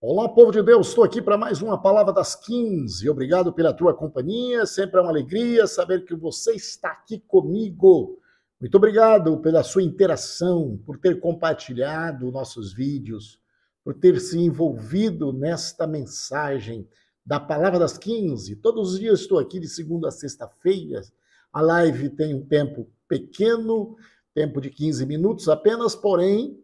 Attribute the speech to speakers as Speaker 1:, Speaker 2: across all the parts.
Speaker 1: Olá, povo de Deus, estou aqui para mais uma Palavra das 15. Obrigado pela tua companhia, sempre é uma alegria saber que você está aqui comigo. Muito obrigado pela sua interação, por ter compartilhado nossos vídeos, por ter se envolvido nesta mensagem da Palavra das 15. Todos os dias estou aqui de segunda a sexta-feira, a live tem um tempo pequeno, tempo de 15 minutos apenas, porém,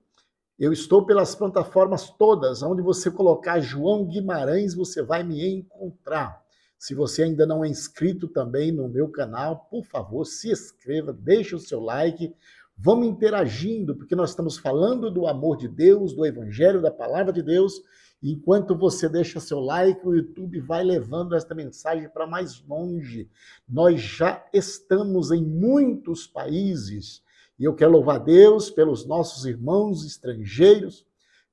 Speaker 1: eu estou pelas plataformas todas. Onde você colocar João Guimarães, você vai me encontrar. Se você ainda não é inscrito também no meu canal, por favor, se inscreva, deixe o seu like, vamos interagindo, porque nós estamos falando do amor de Deus, do evangelho, da palavra de Deus Enquanto você deixa seu like, o YouTube vai levando esta mensagem para mais longe. Nós já estamos em muitos países e eu quero louvar Deus pelos nossos irmãos estrangeiros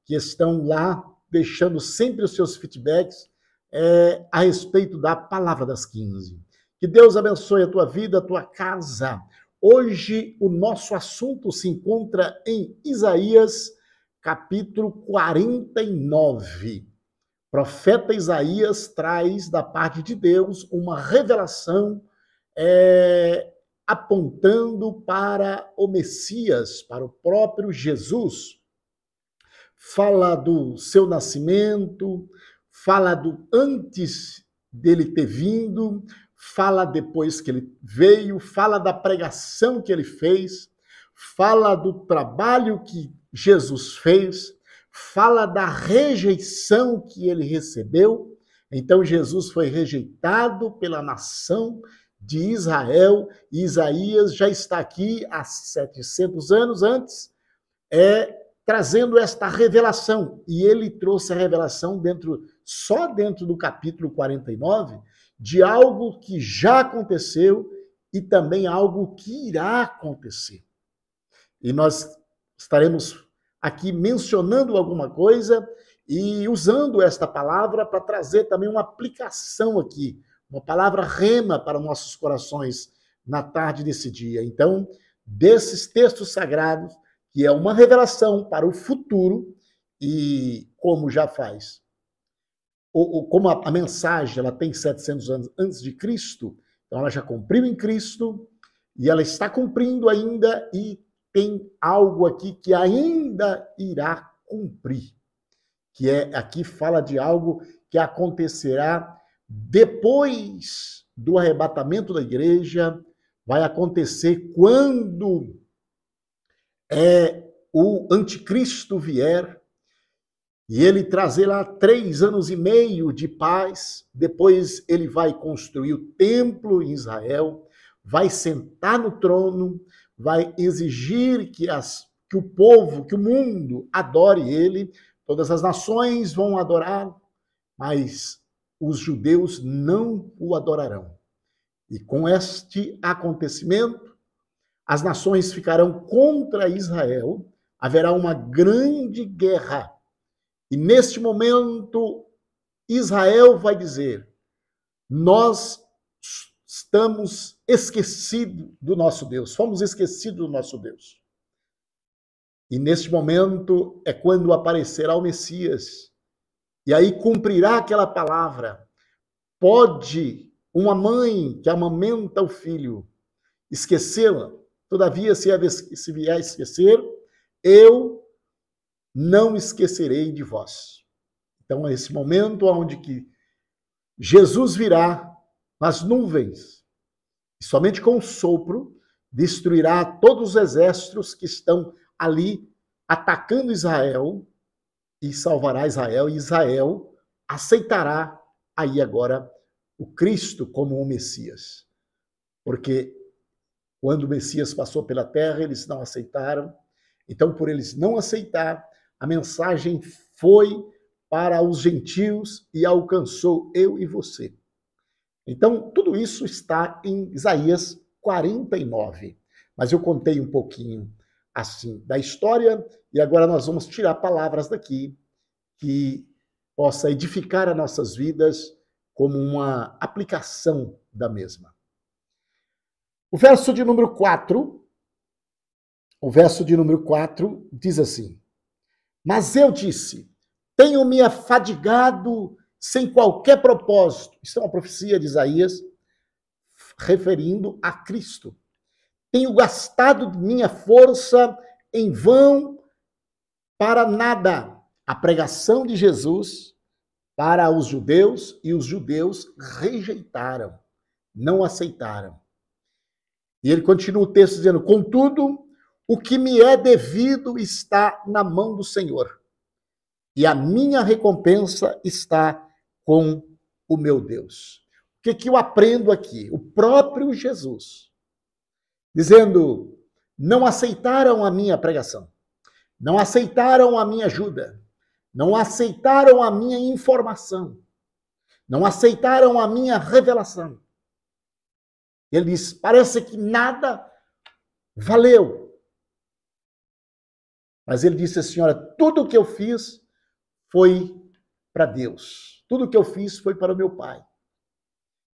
Speaker 1: que estão lá deixando sempre os seus feedbacks é, a respeito da Palavra das 15. Que Deus abençoe a tua vida, a tua casa. Hoje o nosso assunto se encontra em Isaías capítulo 49. profeta Isaías traz da parte de Deus uma revelação é, apontando para o Messias, para o próprio Jesus. Fala do seu nascimento, fala do antes dele ter vindo, fala depois que ele veio, fala da pregação que ele fez, fala do trabalho que Jesus fez, fala da rejeição que ele recebeu. Então, Jesus foi rejeitado pela nação de Israel. Isaías já está aqui há 700 anos antes, é trazendo esta revelação. E ele trouxe a revelação dentro só dentro do capítulo 49 de algo que já aconteceu e também algo que irá acontecer. E nós Estaremos aqui mencionando alguma coisa e usando esta palavra para trazer também uma aplicação aqui, uma palavra rema para nossos corações na tarde desse dia. Então, desses textos sagrados, que é uma revelação para o futuro e como já faz. Ou, ou como a, a, mensagem ela tem 700 anos antes de Cristo, então ela já cumpriu em Cristo e ela está cumprindo ainda e tem algo aqui que ainda irá cumprir, que é aqui fala de algo que acontecerá depois do arrebatamento da igreja, vai acontecer quando é o anticristo vier e ele trazerá três anos e meio de paz. Depois ele vai construir o templo em Israel, vai sentar no trono, vai exigir que, as, que o povo, que o mundo adore ele, todas as nações vão adorar mas os judeus não o adorarão. E com este acontecimento, as nações ficarão contra Israel, haverá uma grande guerra. E neste momento, Israel vai dizer: Nós estamos esquecido do nosso Deus, fomos esquecidos do nosso Deus. E neste momento é quando aparecerá o Messias. E aí cumprirá aquela palavra. Pode uma mãe que amamenta o filho esquecê-la. Todavia, se, se vier a esquecer, eu não esquecerei de vós. Então, é esse momento onde que Jesus virá nas nuvens e somente com o sopro destruirá todos os exércitos que estão ali atacando Israel e salvará Israel. E Israel aceitará aí agora o Cristo como o Messias. Porque quando o Messias passou pela terra, eles não aceitaram. Então, por eles não aceitar, a mensagem foi para os gentios e alcançou eu e você. Então, tudo isso está em Isaías 49. Mas eu contei um pouquinho assim da história e agora nós vamos tirar palavras daqui que possa edificar as nossas vidas como uma aplicação da mesma. O verso de número 4, o verso de número 4 diz assim: Mas eu disse: Tenho-me afadigado sem qualquer propósito. Isso é uma profecia de Isaías referindo a Cristo. Tenho gastado minha força em vão para nada. A pregação de Jesus para os judeus e os judeus rejeitaram, não aceitaram. E ele continua o texto dizendo: Contudo, o que me é devido está na mão do Senhor, e a minha recompensa está com o meu Deus. O que, que eu aprendo aqui? O próprio Jesus dizendo: não aceitaram a minha pregação, não aceitaram a minha ajuda, não aceitaram a minha informação, não aceitaram a minha revelação. Ele diz: parece que nada valeu. Mas ele disse, Senhora, tudo o que eu fiz foi para Deus. Tudo que eu fiz foi para o meu Pai.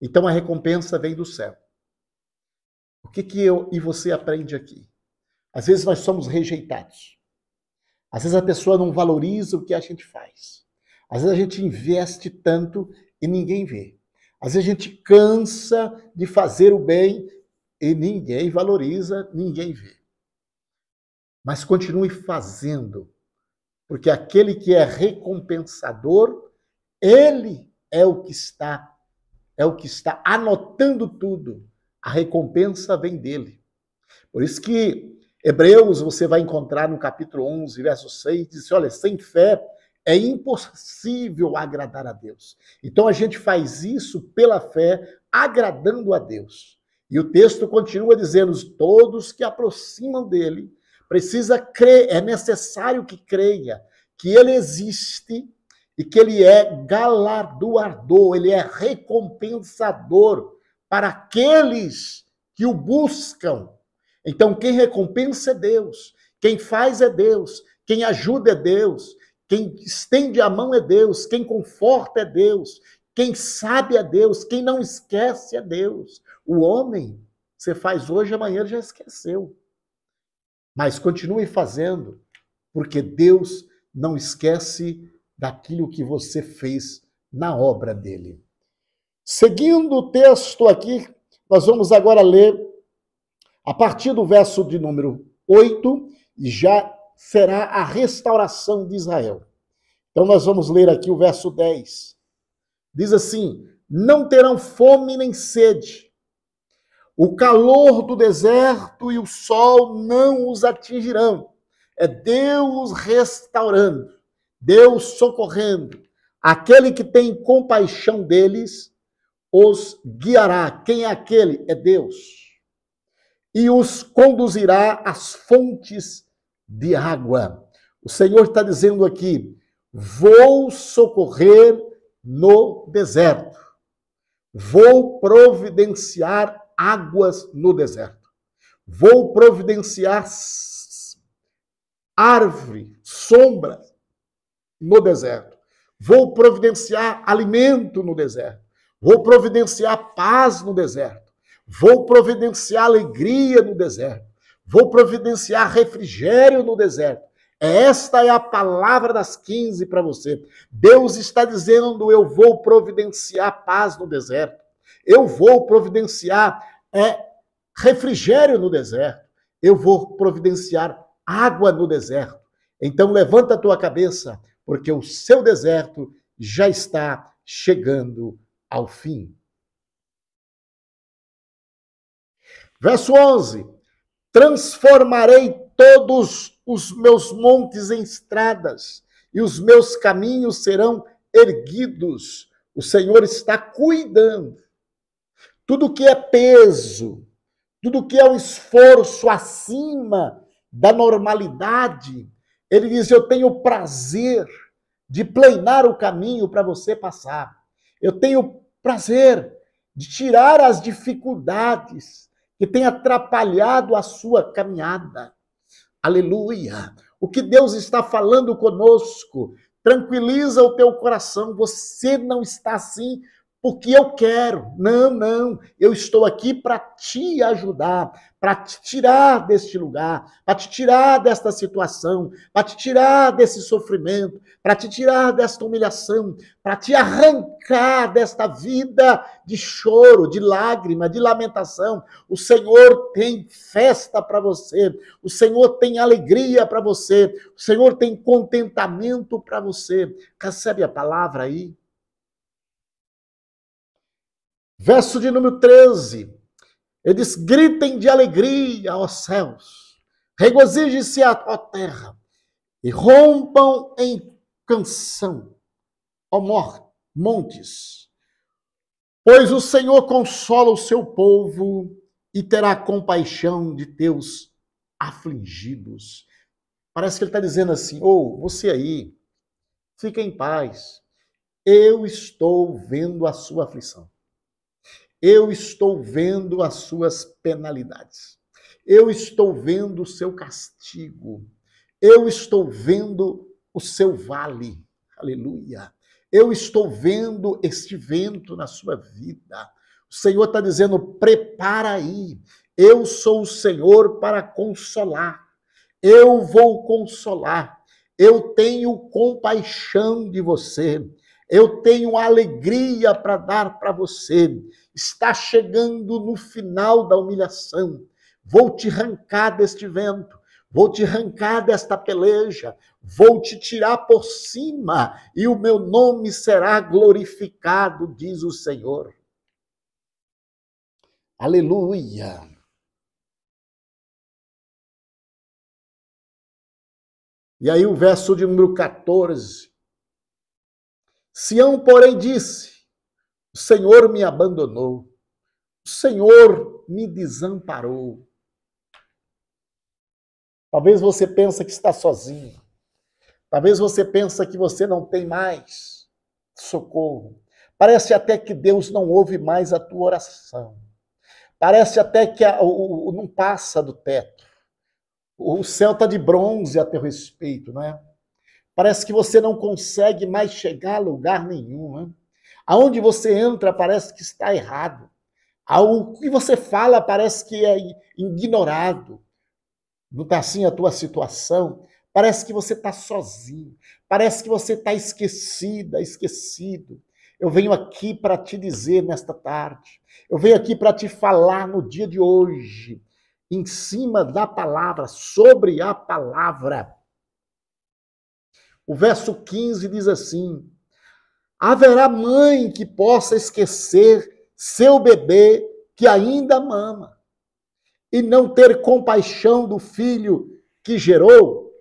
Speaker 1: Então a recompensa vem do céu. O que, que eu e você aprende aqui? Às vezes nós somos rejeitados. Às vezes a pessoa não valoriza o que a gente faz. Às vezes a gente investe tanto e ninguém vê. Às vezes a gente cansa de fazer o bem e ninguém valoriza, ninguém vê. Mas continue fazendo, porque aquele que é recompensador ele é o que está, é o que está anotando tudo. A recompensa vem dele. Por isso que Hebreus, você vai encontrar no capítulo 11, verso 6, diz: assim, olha, sem fé é impossível agradar a Deus. Então a gente faz isso pela fé, agradando a Deus. E o texto continua dizendo: todos que aproximam dele precisa crer, é necessário que creia que ele existe e que ele é galardoador, ele é recompensador para aqueles que o buscam. Então, quem recompensa é Deus, quem faz é Deus, quem ajuda é Deus, quem estende a mão é Deus, quem conforta é Deus, quem sabe é Deus, quem não esquece é Deus. O homem, você faz hoje, amanhã já esqueceu. Mas continue fazendo, porque Deus não esquece daquilo que você fez na obra dele. Seguindo o texto aqui, nós vamos agora ler a partir do verso de número 8, já será a restauração de Israel. Então nós vamos ler aqui o verso 10. Diz assim: Não terão fome nem sede, o calor do deserto e o sol não os atingirão. É Deus restaurando Deus socorrendo. Aquele que tem compaixão deles os guiará. Quem é aquele? É Deus. E os conduzirá às fontes de água. O Senhor está dizendo aqui: vou socorrer no deserto. Vou providenciar águas no deserto. Vou providenciar árvore, sombras no deserto. Vou providenciar alimento no deserto. Vou providenciar paz no deserto. Vou providenciar alegria no deserto. Vou providenciar refrigério no deserto. Esta é a palavra das 15 para você. Deus está dizendo: eu vou providenciar paz no deserto. Eu vou providenciar é, refrigério no deserto. Eu vou providenciar água no deserto. Então levanta a tua cabeça, porque o seu deserto já está chegando ao fim. Verso 11: Transformarei todos os meus montes em estradas, e os meus caminhos serão erguidos. O Senhor está cuidando. Tudo que é peso, tudo que é um esforço acima da normalidade, ele diz: Eu tenho prazer de plenar o caminho para você passar. Eu tenho prazer de tirar as dificuldades que têm atrapalhado a sua caminhada. Aleluia! O que Deus está falando conosco tranquiliza o teu coração. Você não está assim porque eu quero. Não, não, eu estou aqui para te ajudar, para te tirar deste lugar, para te tirar desta situação, para te tirar desse sofrimento, para te tirar desta humilhação, para te arrancar desta vida de choro, de lágrima, de lamentação. O Senhor tem festa para você, o Senhor tem alegria para você, o Senhor tem contentamento para você. Recebe a palavra aí. Verso de número 13. Ele diz: Gritem de alegria, ó céus, regozijem-se, ó terra, e rompam em canção, ó montes. Pois o Senhor consola o seu povo e terá compaixão de teus afligidos. Parece que ele está dizendo assim: ou oh, você aí, fica em paz, eu estou vendo a sua aflição. Eu estou vendo as suas penalidades. Eu estou vendo o seu castigo. Eu estou vendo o seu vale. Aleluia. Eu estou vendo este vento na sua vida. O Senhor está dizendo: prepara aí. Eu sou o Senhor para consolar. Eu vou consolar. Eu tenho compaixão de você. Eu tenho alegria para dar para você. Está chegando no final da humilhação. Vou te arrancar deste vento. Vou te arrancar desta peleja, vou te tirar por cima e o meu nome será glorificado, diz o Senhor. Aleluia. E aí o verso de número 14. Sião, porém, disse: O Senhor me abandonou, o Senhor me desamparou. Talvez você pense que está sozinho. Talvez você pense que você não tem mais socorro. Parece até que Deus não ouve mais a tua oração. Parece até que a, o, o, não passa do teto. O céu está de bronze a teu respeito, não é? Parece que você não consegue mais chegar a lugar nenhum. Né? Aonde você entra parece que está errado. O que você fala parece que é ignorado. Não está assim a tua situação? Parece que você está sozinho. Parece que você está esquecida, esquecido. Eu venho aqui para te dizer nesta tarde. Eu venho aqui para te falar no dia de hoje, em cima da palavra, sobre a palavra. O verso 15 diz assim: Haverá mãe que possa esquecer seu bebê que ainda mama e não ter compaixão do filho que gerou?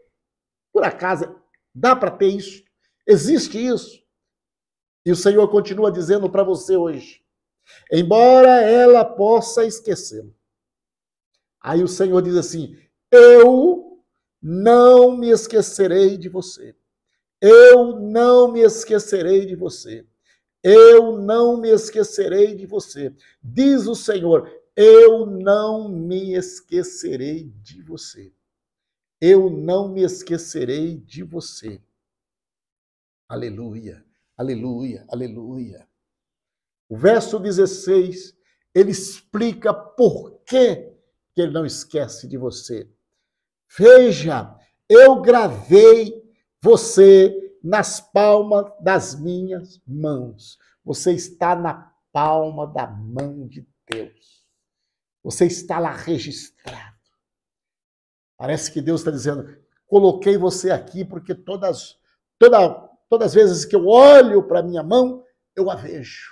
Speaker 1: Por acaso dá para ter isso? Existe isso? E o Senhor continua dizendo para você hoje: embora ela possa esquecê-lo. Aí o Senhor diz assim: eu não me esquecerei de você. Eu não me esquecerei de você. Eu não me esquecerei de você. Diz o Senhor: Eu não me esquecerei de você. Eu não me esquecerei de você. Aleluia, aleluia, aleluia. O verso 16, ele explica por que, que ele não esquece de você. Veja, eu gravei você nas palmas das minhas mãos. Você está na palma da mão de Deus. Você está lá registrado. Parece que Deus está dizendo: coloquei você aqui porque todas, toda, todas as vezes que eu olho para minha mão, eu a vejo.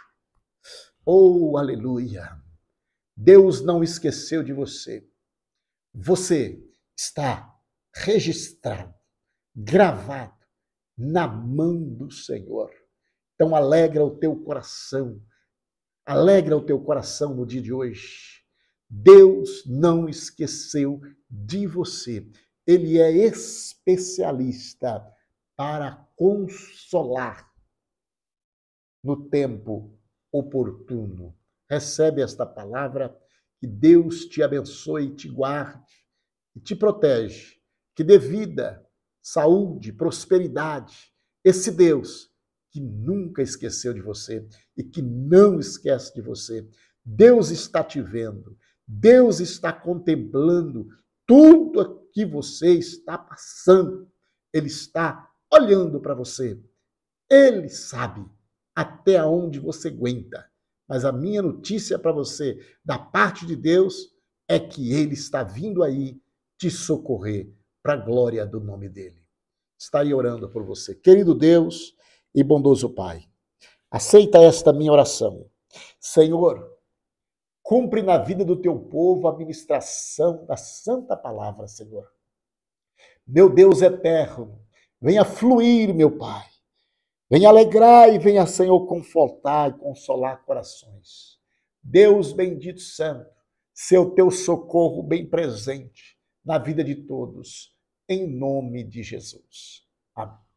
Speaker 1: Oh, aleluia! Deus não esqueceu de você. Você está registrado gravado na mão do Senhor. Então, alegra o teu coração, alegra o teu coração no dia de hoje. Deus não esqueceu de você. Ele é especialista para consolar no tempo oportuno. Recebe esta palavra, que Deus te abençoe, te guarde e te protege, que dê vida saúde, prosperidade. Esse Deus que nunca esqueceu de você e que não esquece de você. Deus está te vendo, Deus está contemplando tudo que você está passando. Ele está olhando para você. Ele sabe até onde você aguenta. Mas a minha notícia para você, da parte de Deus, é que ele está vindo aí te socorrer para a glória do nome dele. Estarei orando por você. Querido Deus e bondoso Pai, aceita esta minha oração. Senhor, cumpre na vida do teu povo a ministração da santa palavra, Senhor. Meu Deus eterno, venha fluir, meu Pai. Venha alegrar e venha, Senhor, confortar e consolar corações. Deus bendito santo, seu teu socorro bem presente na vida de todos, em nome de Jesus. Amém.